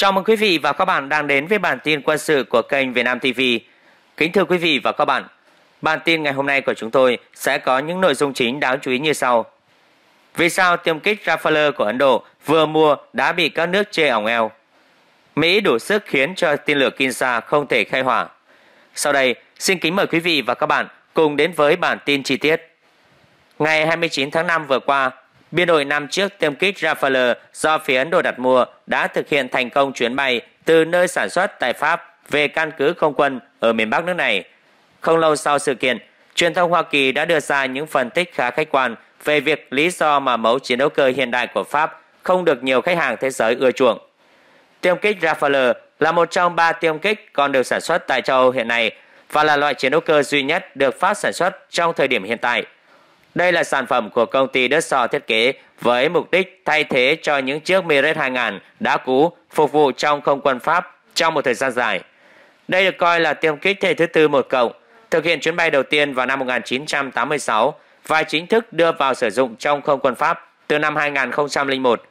Chào mừng quý vị và các bạn đang đến với bản tin quân sự của kênh Việt Nam TV. Kính thưa quý vị và các bạn, bản tin ngày hôm nay của chúng tôi sẽ có những nội dung chính đáng chú ý như sau. Vì sao tiêm kích Rafale của Ấn Độ vừa mua đã bị các nước chê ỏng eo? Mỹ đủ sức khiến cho tên lửa Kinsa không thể khai hỏa. Sau đây, xin kính mời quý vị và các bạn cùng đến với bản tin chi tiết. Ngày 29 tháng 5 vừa qua, Biên đội năm chiếc tiêm kích Rafale do phía Ấn Độ đặt mua đã thực hiện thành công chuyến bay từ nơi sản xuất tại Pháp về căn cứ không quân ở miền Bắc nước này. Không lâu sau sự kiện, truyền thông Hoa Kỳ đã đưa ra những phân tích khá khách quan về việc lý do mà mẫu chiến đấu cơ hiện đại của Pháp không được nhiều khách hàng thế giới ưa chuộng. Tiêm kích Rafale là một trong ba tiêm kích còn được sản xuất tại châu Âu hiện nay và là loại chiến đấu cơ duy nhất được Pháp sản xuất trong thời điểm hiện tại – đây là sản phẩm của công ty Dessau thiết kế với mục đích thay thế cho những chiếc Mirage 2000 đã cũ phục vụ trong không quân Pháp trong một thời gian dài. Đây được coi là tiêm kích thế thứ tư một cộng, thực hiện chuyến bay đầu tiên vào năm 1986 và chính thức đưa vào sử dụng trong không quân Pháp từ năm 2001.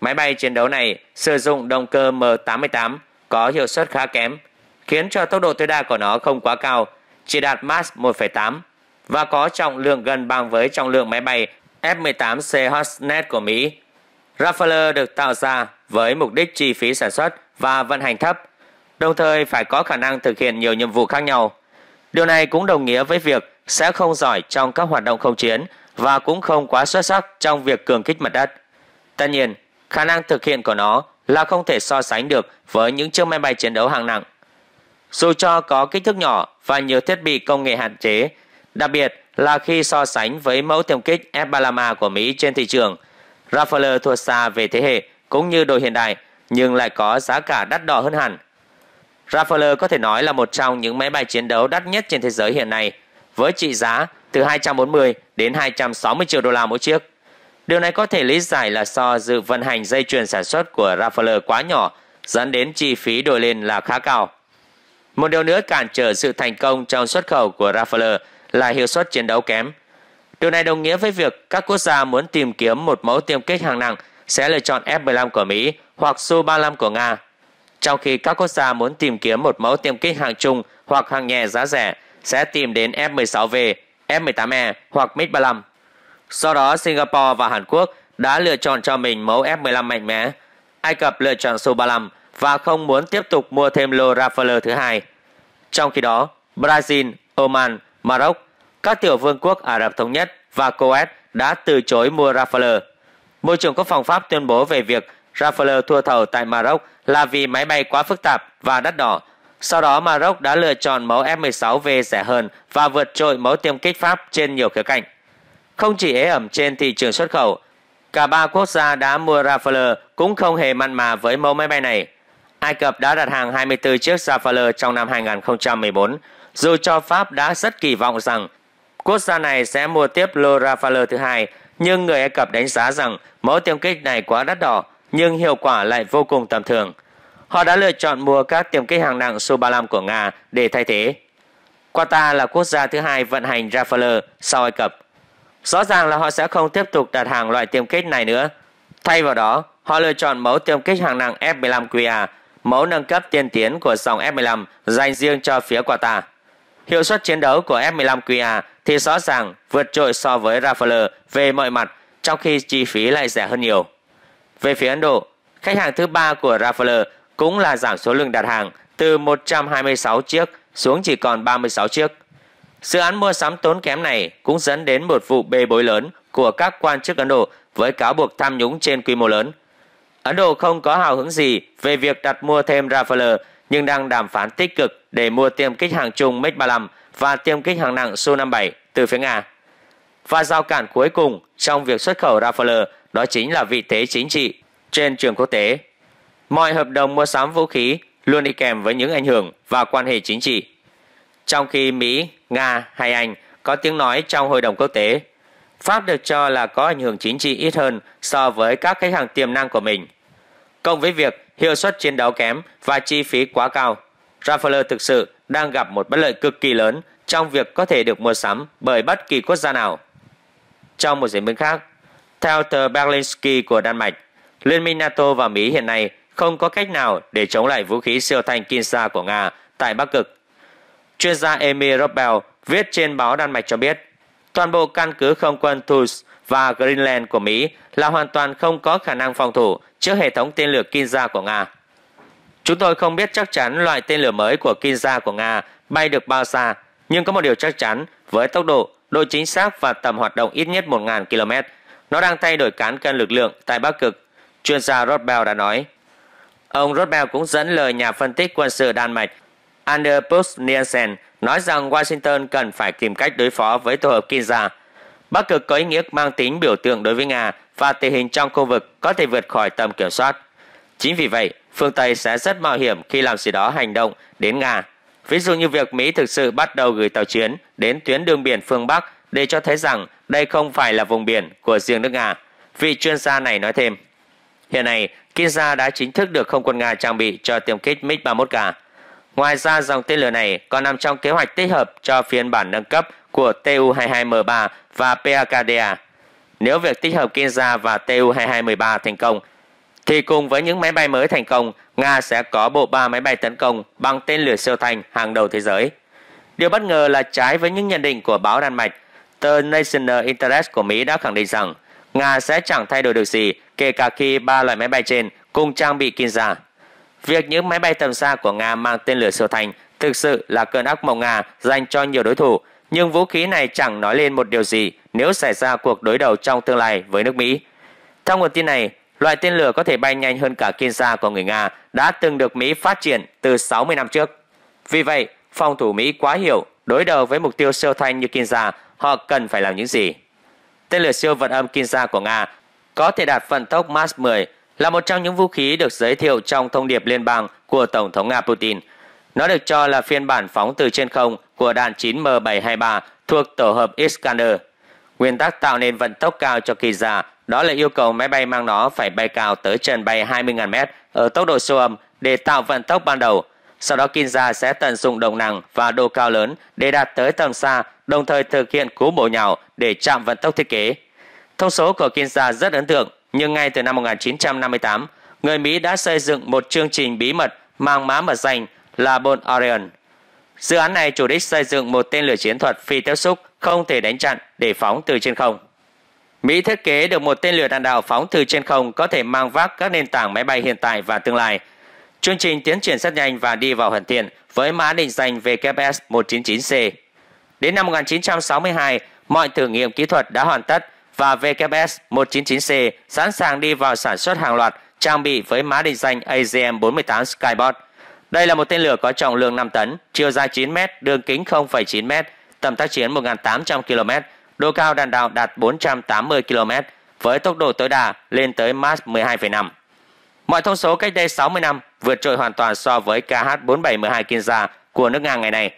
Máy bay chiến đấu này sử dụng động cơ M88 có hiệu suất khá kém, khiến cho tốc độ tối đa của nó không quá cao, chỉ đạt Mach 1,8 và có trọng lượng gần bằng với trọng lượng máy bay F-18C Hornet của Mỹ. Rafale được tạo ra với mục đích chi phí sản xuất và vận hành thấp, đồng thời phải có khả năng thực hiện nhiều nhiệm vụ khác nhau. Điều này cũng đồng nghĩa với việc sẽ không giỏi trong các hoạt động không chiến và cũng không quá xuất sắc trong việc cường kích mặt đất. Tất nhiên, khả năng thực hiện của nó là không thể so sánh được với những chiếc máy bay chiến đấu hạng nặng. Dù cho có kích thước nhỏ và nhiều thiết bị công nghệ hạn chế, đặc biệt là khi so sánh với mẫu tiêm kích F-35 của Mỹ trên thị trường. Rafale thua xa về thế hệ cũng như đồ hiện đại nhưng lại có giá cả đắt đỏ hơn hẳn. Rafale có thể nói là một trong những máy bay chiến đấu đắt nhất trên thế giới hiện nay với trị giá từ 240 đến 260 triệu đô la mỗi chiếc. Điều này có thể lý giải là do dự vận hành dây chuyền sản xuất của Rafale quá nhỏ dẫn đến chi phí đổi lên là khá cao. Một điều nữa cản trở sự thành công trong xuất khẩu của Rafale là hiệu suất chiến đấu kém. Điều này đồng nghĩa với việc các quốc gia muốn tìm kiếm một mẫu tiêm kích hàng nặng sẽ lựa chọn F-15 của Mỹ hoặc Su-35 của Nga. Trong khi các quốc gia muốn tìm kiếm một mẫu tiêm kích hàng trung hoặc hàng nhẹ giá rẻ sẽ tìm đến F-16V, F-18E hoặc MiG-35. Do đó, Singapore và Hàn Quốc đã lựa chọn cho mình mẫu F-15 mạnh mẽ. Ai Cập lựa chọn Su-35 và không muốn tiếp tục mua thêm lô Rafale thứ hai. Trong khi đó, Brazil, Oman, Maroc, các tiểu vương quốc Ả Rập Thống Nhất và Coes đã từ chối mua Rafale. Bộ trưởng Quốc phòng Pháp tuyên bố về việc Rafale thua thầu tại Maroc là vì máy bay quá phức tạp và đắt đỏ. Sau đó Maroc đã lựa chọn mẫu F-16V rẻ hơn và vượt trội mẫu tiêm kích Pháp trên nhiều khía cạnh. Không chỉ ế ẩm trên thị trường xuất khẩu, cả ba quốc gia đã mua Rafale cũng không hề mặn mà với mẫu máy bay này. Ai Cập đã đặt hàng 24 chiếc Rafale trong năm 2014, dù cho Pháp đã rất kỳ vọng rằng quốc gia này sẽ mua tiếp lô Rafale thứ hai, nhưng người Ai Cập đánh giá rằng mẫu tiêm kích này quá đắt đỏ, nhưng hiệu quả lại vô cùng tầm thường. Họ đã lựa chọn mua các tiêm kích hàng nặng Su-35 của Nga để thay thế. Qatar là quốc gia thứ hai vận hành Rafale sau Ai Cập. Rõ ràng là họ sẽ không tiếp tục đặt hàng loại tiêm kích này nữa. Thay vào đó, họ lựa chọn mẫu tiêm kích hàng nặng F-15 QA, mẫu nâng cấp tiên tiến của dòng F-15 dành riêng cho phía Qatar. Hiệu suất chiến đấu của F-15QA thì rõ ràng vượt trội so với Rafale về mọi mặt, trong khi chi phí lại rẻ hơn nhiều. Về phía Ấn Độ, khách hàng thứ ba của Rafale cũng là giảm số lượng đặt hàng từ 126 chiếc xuống chỉ còn 36 chiếc. Dự án mua sắm tốn kém này cũng dẫn đến một vụ bê bối lớn của các quan chức Ấn Độ với cáo buộc tham nhũng trên quy mô lớn. Ấn Độ không có hào hứng gì về việc đặt mua thêm Rafale nhưng đang đàm phán tích cực để mua tiêm kích hàng trung MiG-35 và tiêm kích hàng nặng Su-57 từ phía Nga. Và giao cản cuối cùng trong việc xuất khẩu Rafale đó chính là vị thế chính trị trên trường quốc tế. Mọi hợp đồng mua sắm vũ khí luôn đi kèm với những ảnh hưởng và quan hệ chính trị. Trong khi Mỹ, Nga hay Anh có tiếng nói trong hội đồng quốc tế, Pháp được cho là có ảnh hưởng chính trị ít hơn so với các khách hàng tiềm năng của mình. Cộng với việc hiệu suất chiến đấu kém và chi phí quá cao. Rafale thực sự đang gặp một bất lợi cực kỳ lớn trong việc có thể được mua sắm bởi bất kỳ quốc gia nào. Trong một diễn biến khác, theo tờ Berlinski của Đan Mạch, Liên minh NATO và Mỹ hiện nay không có cách nào để chống lại vũ khí siêu thanh Kinsa của Nga tại Bắc Cực. Chuyên gia Emil Robbel viết trên báo Đan Mạch cho biết, Toàn bộ căn cứ không quân Tools và Greenland của Mỹ là hoàn toàn không có khả năng phòng thủ trước hệ thống tên lửa Kinza của Nga. Chúng tôi không biết chắc chắn loại tên lửa mới của Kinza của Nga bay được bao xa, nhưng có một điều chắc chắn, với tốc độ, độ chính xác và tầm hoạt động ít nhất 1.000 km, nó đang thay đổi cán cân lực lượng tại Bắc Cực, chuyên gia Rothbell đã nói. Ông Rothbell cũng dẫn lời nhà phân tích quân sự Đan Mạch Anders Puss Nielsen nói rằng Washington cần phải tìm cách đối phó với tổ hợp Kinza. Bắc cực có ý nghĩa mang tính biểu tượng đối với Nga và tình hình trong khu vực có thể vượt khỏi tầm kiểm soát. Chính vì vậy, phương Tây sẽ rất mạo hiểm khi làm gì đó hành động đến Nga. Ví dụ như việc Mỹ thực sự bắt đầu gửi tàu chiến đến tuyến đường biển phương Bắc để cho thấy rằng đây không phải là vùng biển của riêng nước Nga. Vị chuyên gia này nói thêm, hiện nay Kinza đã chính thức được không quân Nga trang bị cho tiêm kích MiG-31K. Ngoài ra dòng tên lửa này còn nằm trong kế hoạch tích hợp cho phiên bản nâng cấp của Tu-22M3 và PAKDA. Nếu việc tích hợp Kinza và tu 22 m thành công, thì cùng với những máy bay mới thành công, Nga sẽ có bộ ba máy bay tấn công bằng tên lửa siêu thanh hàng đầu thế giới. Điều bất ngờ là trái với những nhận định của báo Đan Mạch, tờ National Interest của Mỹ đã khẳng định rằng Nga sẽ chẳng thay đổi được gì kể cả khi ba loại máy bay trên cùng trang bị Kinza. Việc những máy bay tầm xa của Nga mang tên lửa siêu thanh thực sự là cơn ác mộng Nga dành cho nhiều đối thủ, nhưng vũ khí này chẳng nói lên một điều gì nếu xảy ra cuộc đối đầu trong tương lai với nước Mỹ. Theo nguồn tin này, loại tên lửa có thể bay nhanh hơn cả Kinza của người Nga đã từng được Mỹ phát triển từ 60 năm trước. Vì vậy, phòng thủ Mỹ quá hiểu đối đầu với mục tiêu siêu thanh như Kinza, họ cần phải làm những gì. Tên lửa siêu vận âm Kinza của Nga có thể đạt vận tốc Mach 10 là một trong những vũ khí được giới thiệu trong thông điệp liên bang của Tổng thống Nga Putin. Nó được cho là phiên bản phóng từ trên không của đạn 9M723 thuộc tổ hợp Iskander. Nguyên tắc tạo nên vận tốc cao cho kỳ giả đó là yêu cầu máy bay mang nó phải bay cao tới trần bay 20.000m ở tốc độ siêu âm để tạo vận tốc ban đầu. Sau đó Kinza sẽ tận dụng động năng và độ cao lớn để đạt tới tầm xa, đồng thời thực hiện cú bổ nhào để chạm vận tốc thiết kế. Thông số của Kinza rất ấn tượng, nhưng ngay từ năm 1958, người Mỹ đã xây dựng một chương trình bí mật mang mã mật danh là Bon Orion. Dự án này chủ đích xây dựng một tên lửa chiến thuật phi tiếp xúc không thể đánh chặn để phóng từ trên không. Mỹ thiết kế được một tên lửa đạn đạo phóng từ trên không có thể mang vác các nền tảng máy bay hiện tại và tương lai. Chương trình tiến triển rất nhanh và đi vào hoàn thiện với mã định danh WS-199C. Đến năm 1962, mọi thử nghiệm kỹ thuật đã hoàn tất và WS 199C sẵn sàng đi vào sản xuất hàng loạt trang bị với mã định danh AGM-48 Skybot. Đây là một tên lửa có trọng lượng 5 tấn, chiều dài 9m, đường kính 0,9m, tầm tác chiến 1.800 km, độ cao đạn đạo đạt 480 km với tốc độ tối đa lên tới Mach 12,5. Mọi thông số cách đây 60 năm vượt trội hoàn toàn so với KH-4712 Kinza của nước Nga ngày nay.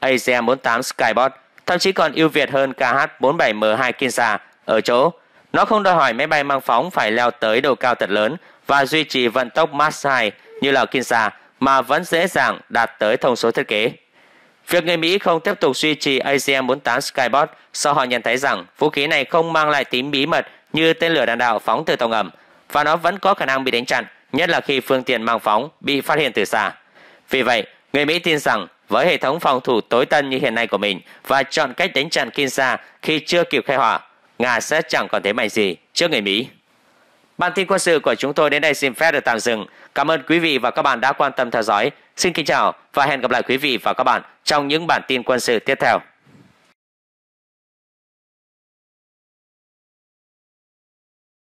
AGM-48 Skybot thậm chí còn ưu việt hơn KH-47M2 Kinza ở chỗ nó không đòi hỏi máy bay mang phóng phải leo tới độ cao thật lớn và duy trì vận tốc Mach 2 như là Kinza mà vẫn dễ dàng đạt tới thông số thiết kế. Việc người Mỹ không tiếp tục duy trì ACM-48 Skybot sau họ nhận thấy rằng vũ khí này không mang lại tính bí mật như tên lửa đạn đạo phóng từ tàu ngầm và nó vẫn có khả năng bị đánh chặn, nhất là khi phương tiện mang phóng bị phát hiện từ xa. Vì vậy, người Mỹ tin rằng với hệ thống phòng thủ tối tân như hiện nay của mình và chọn cách đánh chặn Kinza khi chưa kịp khai hỏa, Nga sẽ chẳng còn thế mạnh gì trước người Mỹ. Bản tin quân sự của chúng tôi đến đây xin phép được tạm dừng. Cảm ơn quý vị và các bạn đã quan tâm theo dõi. Xin kính chào và hẹn gặp lại quý vị và các bạn trong những bản tin quân sự tiếp theo.